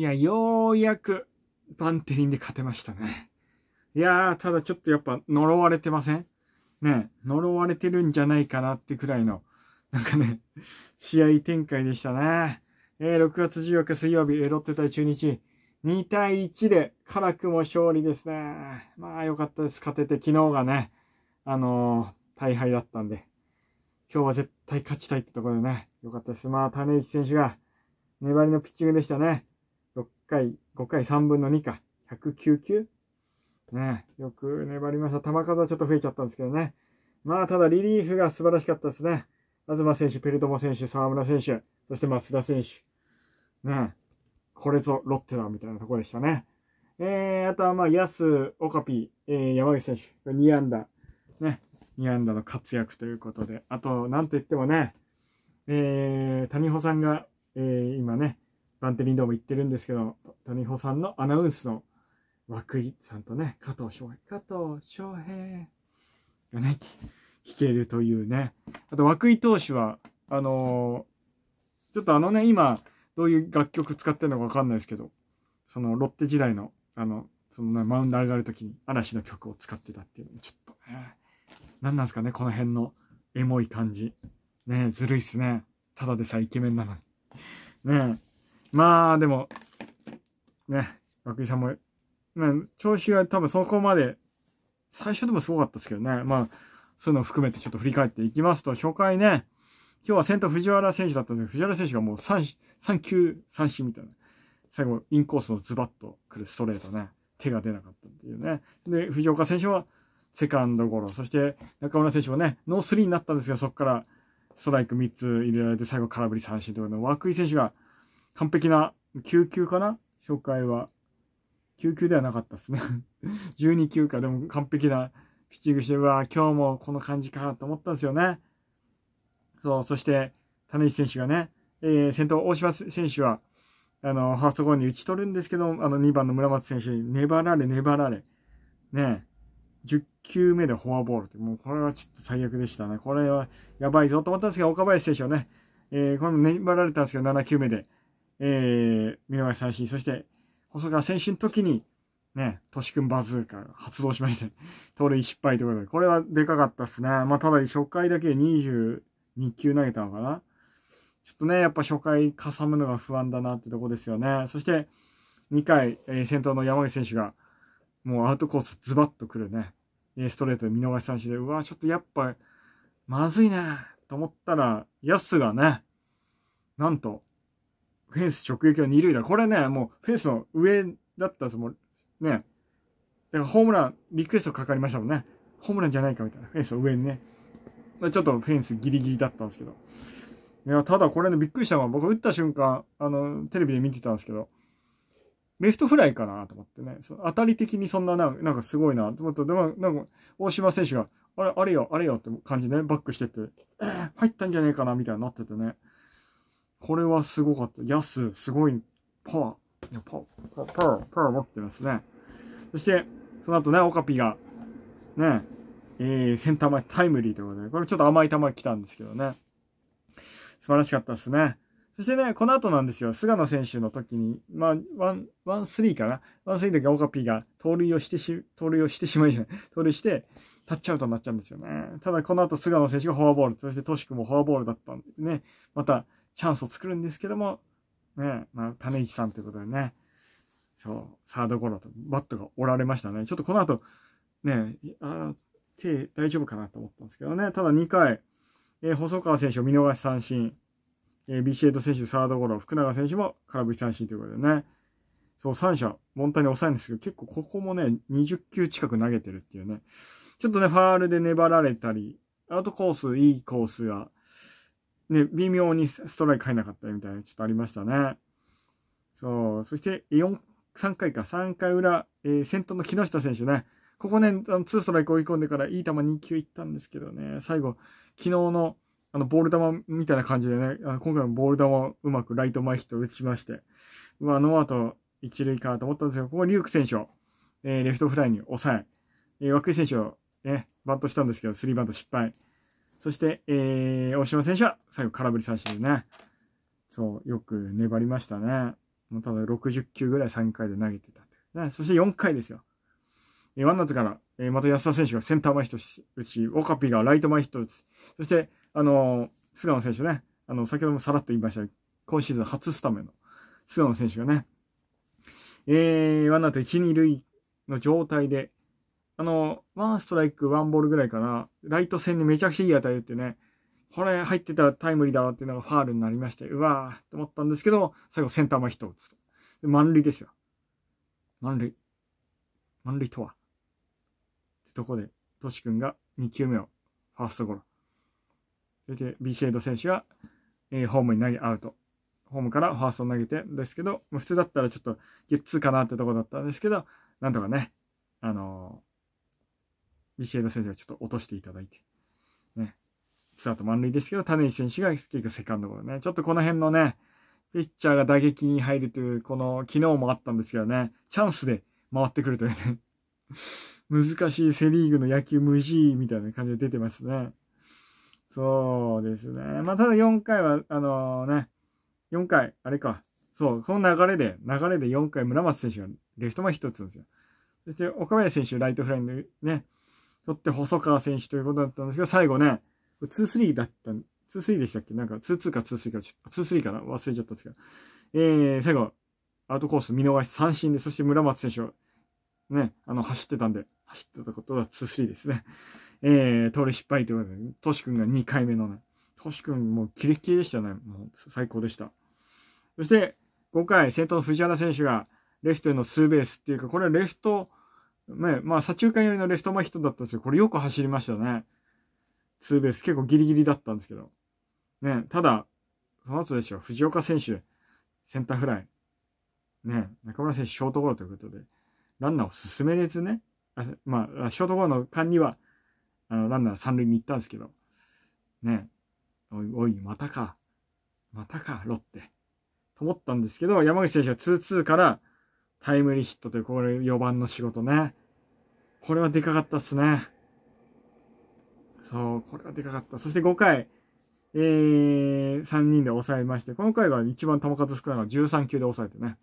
いや、ようやくバンテリンで勝てましたね。いやー、ただちょっとやっぱ呪われてませんね、呪われてるんじゃないかなってくらいの、なんかね、試合展開でしたね。えー、6月14日水曜日、ロッテ対中日、2対1で、辛くも勝利ですね。まあ、良かったです。勝てて、昨日がね、あのー、大敗だったんで、今日は絶対勝ちたいってところでね、良かったです。まあ、種市選手が、粘りのピッチングでしたね。回、5回3分の2か、109球ね、よく粘りました。球数はちょっと増えちゃったんですけどね。まあ、ただリリーフが素晴らしかったですね。東選手、ペルトモ選手、沢村選手、そして増田選手。ね、これぞロッテだ、みたいなところでしたね。えー、あとはまあ、安、オカピ、えー、山口選手、2安打。ね、2安打の活躍ということで。あと、なんといってもね、えー、谷保さんが、えー、今ね、バンテリンドーム行ってるんですけど、谷保さんのアナウンスの涌井さんとね、加藤翔平、加藤翔平がね、弾けるというね。あと、涌井投手は、あのー、ちょっとあのね、今、どういう楽曲使ってるのかわかんないですけど、そのロッテ時代の、あの、その、ね、マウンド上がる時に嵐の曲を使ってたっていう、ちょっとね、何なんですかね、この辺のエモい感じ。ねずるいっすね。ただでさえイケメンなのに。ねえ。まあ、でも、ね、涌井さんも、ね、調子は多分そこまで、最初でもすごかったですけどね。まあ、そういうのを含めてちょっと振り返っていきますと、初回ね、今日は先頭藤原選手だったんですけど、藤原選手がもう3、三球三振みたいな。最後、インコースのズバッとくるストレートね、手が出なかったっていうね。で、藤岡選手はセカンドゴロ、そして中村選手もね、ノースリーになったんですけど、そこからストライク3つ入れられて、最後空振り三振というの、涌井選手が完璧な、救急かな紹介は。救急ではなかったっすね12級か、でも完璧なピッチングして、うわ今日もこの感じかと思ったんですよね。そう、そして、種市選手がね、えー、先頭、大島選手は、あの、ファーストゴーに打ち取るんですけど、あの、2番の村松選手に粘られ、粘られ、ね、10球目でフォアボールって、もうこれはちょっと最悪でしたね。これはやばいぞと思ったんですけど、岡林選手はね、えー、これも粘られたんですけど、7球目で、えー、見逃し配信、そして、細川選手の時に、ね、トシ君バズーカ発動しまして、盗塁失敗ということで、これはでかかったっすね。まあ、ただ初回だけ22球投げたのかな。ちょっとね、やっぱ初回かさむのが不安だなってとこですよね。そして、2回、えー、先頭の山口選手が、もうアウトコースズバッとくるね、ストレートで見逃し三振で、うわ、ちょっとやっぱ、まずいなと思ったら、ヤスがね、なんと、フェンス直撃の二塁打。これね、もうフェンスの上だったんですもん。ね。だからホームラン、リクエストかかりましたもんね。ホームランじゃないかみたいな。フェンスの上にね。まあ、ちょっとフェンスギリギリだったんですけど。いや、ただこれね、びっくりしたのは、僕打った瞬間、あの、テレビで見てたんですけど、レフトフライかなと思ってね、そ当たり的にそんなな、なんかすごいなと思ったでも、なんか、大島選手が、あれ、あれよ、あれよって感じで、ね、バックしてて、入ったんじゃねえかなみたいになっててね。これはすごかった。ヤス、すごいパワー、パワー、パワー、パワー持ってますね。そして、その後ね、オカピが、ね、えー、センター前タイムリーということで、これちょっと甘い球来たんですけどね。素晴らしかったですね。そしてね、この後なんですよ、菅野選手の時に、まあ、ワン、ワンスリーかな。ワンスリーの時、オカピが盗塁をしてし、盗塁をしてしまいじゃない。盗塁して、タッチアウトになっちゃうんですよね。ただ、この後、菅野選手がフォアボール、そしてトシくもフォアボールだったんでね、また、チャンスを作るんですけども、ね、まあ、種市さんということでね、そう、サードゴロと、バットが折られましたね。ちょっとこの後、ね、あ手大丈夫かなと思ったんですけどね、ただ2回、えー、細川選手を見逃し三振、えー、ビシエド選手サードゴロ、福永選手も空振り三振ということでね、そう、三者、問題に抑えるんですけど、結構ここもね、20球近く投げてるっていうね、ちょっとね、ファールで粘られたり、アウトコース、いいコースが、ね、微妙にストライク入んなかったみたいな、ちょっとありましたね。そう、そして4、3回か、3回裏、えー、先頭の木下選手ね、ここね、あの2ストライク追い込んでからいい球2球いったんですけどね、最後、昨日のあのボール球みたいな感じでね、あの今回もボール球をうまくライト前ヒット打ちまして、まあ、ノーアウト1塁かと思ったんですけど、ここリューク選手を、えー、レフトフライに抑え、えー、涌井選手を、ね、バントしたんですけど、スリーバント失敗。そして、えー、大島選手は最後空振り三振でね、そう、よく粘りましたね。もうただ60球ぐらい3回で投げてたね、そして4回ですよ。えー、ワンアウトから、えー、また安田選手がセンター前ヒット打ち、オカピがライト前ヒット打ち、そして、あのー、菅野選手ね、あの、先ほどもさらっと言いました今シーズン初スタメンの菅野選手がね、えー、ワンアウト1、2塁の状態で、あの、ワンストライク、ワンボールぐらいかな、ライト線にめちゃくちゃいい当たり打ってね、これ入ってたらタイムリーだろっていうのがファールになりまして、うわーと思ったんですけど、最後センター前ヒット打つと。で、満塁ですよ。満塁。満塁とは。ってとこで、トシ君が2球目をファーストゴロ。そで、ビシェード選手が、えー、ホームに投げアウト。ホームからファースト投げてですけど、普通だったらちょっとゲッツーかなってとこだったんですけど、なんとかね、あのービシエド選手がちょっと落としていただいて、ね。ツーアト満塁ですけど、種井選手が結局セカンドゴロね。ちょっとこの辺のね、ピッチャーが打撃に入るという、この、昨日もあったんですけどね、チャンスで回ってくるというね 難しいセリーグの野球無事みたいな感じで出てますね。そうですね。まあ、ただ4回は、あのー、ね、4回、あれか。そう、この流れで、流れで4回村松選手がレフト前ヒッつんですよ。そして岡林選手ライトフラインね、取って細川選手ということだったんですけど、最後ね、2-3だった、2-3でしたっけなんか2-2か2-3か、2-3かな忘れちゃったんですけど、えー、最後、アウトコース見逃し三振で、そして村松選手は、ね、あの、走ってたんで、走ってたことは2-3ですね。えー、盗塁失敗ということで、トシ君が2回目のね、トシ君もうキレッキレでしたね。もう最高でした。そして、5回、先頭の藤原選手が、レフトへのツーベースっていうか、これはレフトね、まあ、左中間寄りのレフト前ヒットだったんですけど、これよく走りましたね。ツーベース、結構ギリギリだったんですけど。ね、ただ、その後でしょ、藤岡選手、センターフライ。ね、中村選手、ショートゴロということで、ランナーを進めれずね、あまあ、ショートゴロの間には、あのランナー三塁に行ったんですけど、ね、おい、おい、またか、またか、ロッテ。と思ったんですけど、山口選手は2-2からタイムリーヒットという、これ4番の仕事ね。これはでかかったっすね。そう、これはでかかった。そして5回、えー、3人で抑えまして、この回が一番球数少ないのは13球で抑えてね。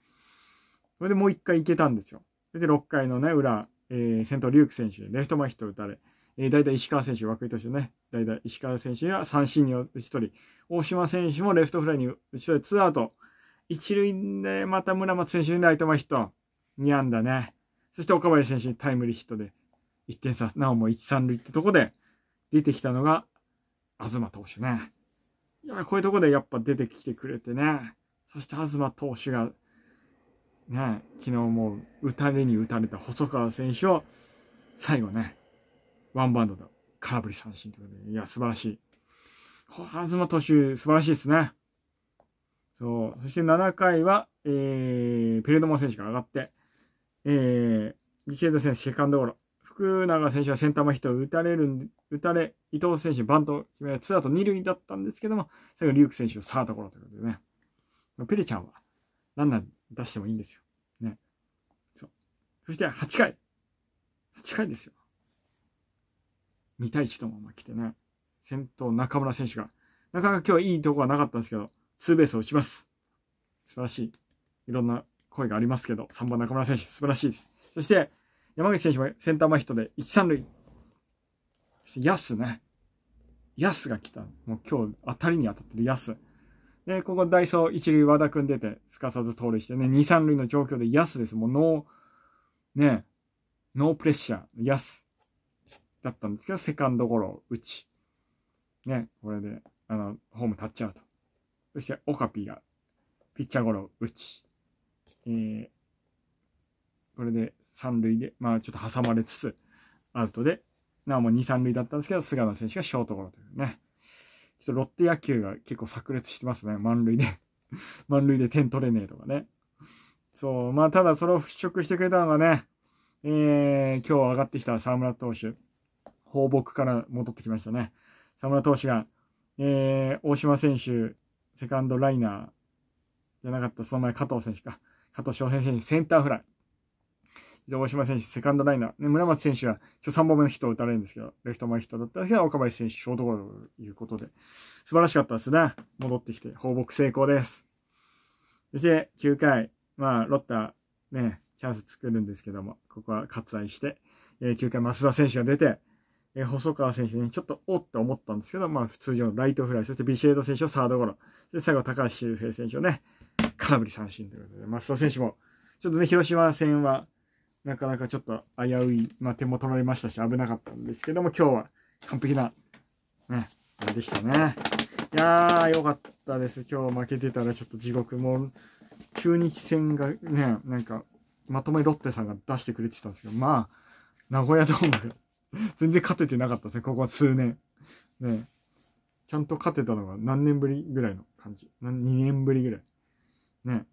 それでもう1回いけたんですよ。それで6回のね、裏、えー、先頭、リューク選手、レフト前ヒット打たれ、えー、大体石川選手、涌井投手ね、大体石川選手が三振に打ち取り、大島選手もレフトフライに打ち取り、ツーアウト。一塁でまた村松選手にライト前ヒット。2安打ね。そして岡林選手にタイムリーヒットで1点差、なおも1、3塁ってとこで出てきたのが東投手ね。いや、こういうとこでやっぱ出てきてくれてね。そして東投手が、ね、昨日もう打たれに打たれた細川選手を最後ね、ワンバウンドで空振り三振ということで、いや、素晴らしい。東投手、素晴らしいですね。そう。そして7回は、えー、ペルドモ選手が上がって、えー、リセエド選手、セカンドゴロ。福永選手はセンターヒットを打たれる、打たれ、伊藤選手、バントを決め、ツーアウト二塁だったんですけども、最後、リューク選手、サードゴロということでね。ペリちゃんは、ランナー出してもいいんですよ。ね。そう。そして、8回。8回ですよ。2対1のまま来てね。先頭、中村選手が。なかなか今日いいとこはなかったんですけど、ツーベースを打ちます。素晴らしい。いろんな声がありますけど、3番中村選手、素晴らしいです。そして、山口選手もセンター前ヒットで1、3塁。そして、ヤスね。ヤスが来た。もう今日、当たりに当たってるヤス。で、ここ、ダイソー、一塁、和田くん出て、すかさず盗塁してね、2、3塁の状況でヤスです。もう、ノー、ね、ノープレッシャー、ヤス。だったんですけど、セカンドゴロを打ち。ね、これで、あの、ホーム立っちゃうと。そして、オカピが、ピッチャーゴロを打ち。えー、これで三塁で、まあちょっと挟まれつつ、アウトで、なおも2、3塁だったんですけど、菅野選手がショートゴロというね。ちょっとロッテ野球が結構炸裂してますね、満塁で 満塁で点取れねえとかね。そう、まあただそれを払拭してくれたのがね、えー、今日上がってきた沢村投手、放牧から戻ってきましたね。沢村投手が、えー、大島選手、セカンドライナーじゃなかった、その前加藤選手か。加藤翔平選手、センターフライ。大島選手、セカンドライナー。ね、村松選手は、今日3本目のヒットを打たれるんですけど、レフト前ヒットだったんですけど、岡林選手、ショートゴロということで、素晴らしかったですね。戻ってきて、放牧成功です。そして、9回、まあ、ロッター、ね、チャンス作るんですけども、ここは割愛して、えー、9回、増田選手が出て、えー、細川選手に、ね、ちょっとおって思ったんですけど、まあ、通常のライトフライ、そしてビシエド選手をサードゴロ、そして最後、高橋周平選手をね、空振り三振ということで、増田選手も、ちょっとね、広島戦は、なかなかちょっと危うい、まあ、点も取られましたし、危なかったんですけども、今日は完璧な、ね、あれでしたね。いやー、よかったです。今日負けてたらちょっと地獄も、中日戦がね、なんか、まとめロッテさんが出してくれてたんですけど、まあ、名古屋ドームが 全然勝ててなかったですね、ここは数年。ね、ちゃんと勝てたのが何年ぶりぐらいの感じ。2年ぶりぐらい。ね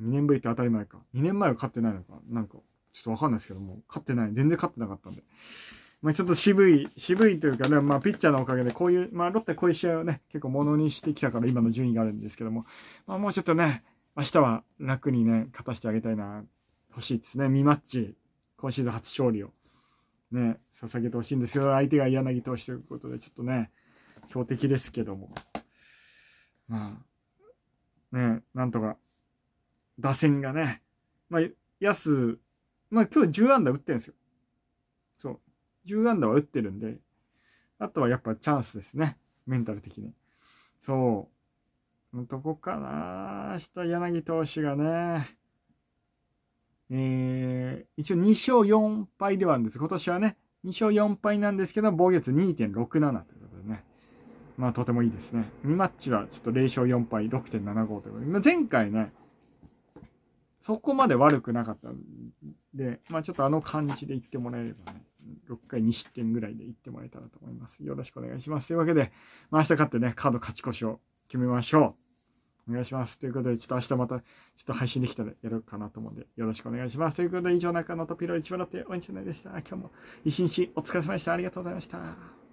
2年ぶりって当たり前か2年前は勝ってないのかなんかちょっとわかんないですけども勝ってない全然勝ってなかったんでまあ、ちょっと渋い、渋いというか、ね、まあ、ピッチャーのおかげで、こういう、まあ、ロッテこういう試合をね、結構ものにしてきたから、今の順位があるんですけども、まあ、もうちょっとね、明日は楽にね、勝たせてあげたいな、欲しいですね。ミマッチ、今シーズン初勝利を、ね、捧げてほしいんですけど、相手が柳投手ということで、ちょっとね、強敵ですけども、まあ、ね、なんとか打線がね、まあ、安、まあ、今日10安打打ってるんですよ。そう。10安打は打ってるんで、あとはやっぱチャンスですね。メンタル的に。そう。どこかな明日柳投手がね。えー、一応2勝4敗ではあるんです。今年はね、2勝4敗なんですけど、防御率2.67ということでね。まあとてもいいですね。2マッチはちょっと0勝4敗6.75ということで、まあ、前回ね、そこまで悪くなかったんで、まあ、ちょっとあの感じで言ってもらえればね、6回2失点ぐらいで言ってもらえたらと思います。よろしくお願いします。というわけで、まあ、明日勝ってね、カード勝ち越しを決めましょう。お願いします。ということで、ちょっと明日また、ちょっと配信できたらやろうかなと思うんで、よろしくお願いします。ということで、以上、中野とピロ一番だって応援チャンネルでした。今日も一日お疲れ様でした。ありがとうございました。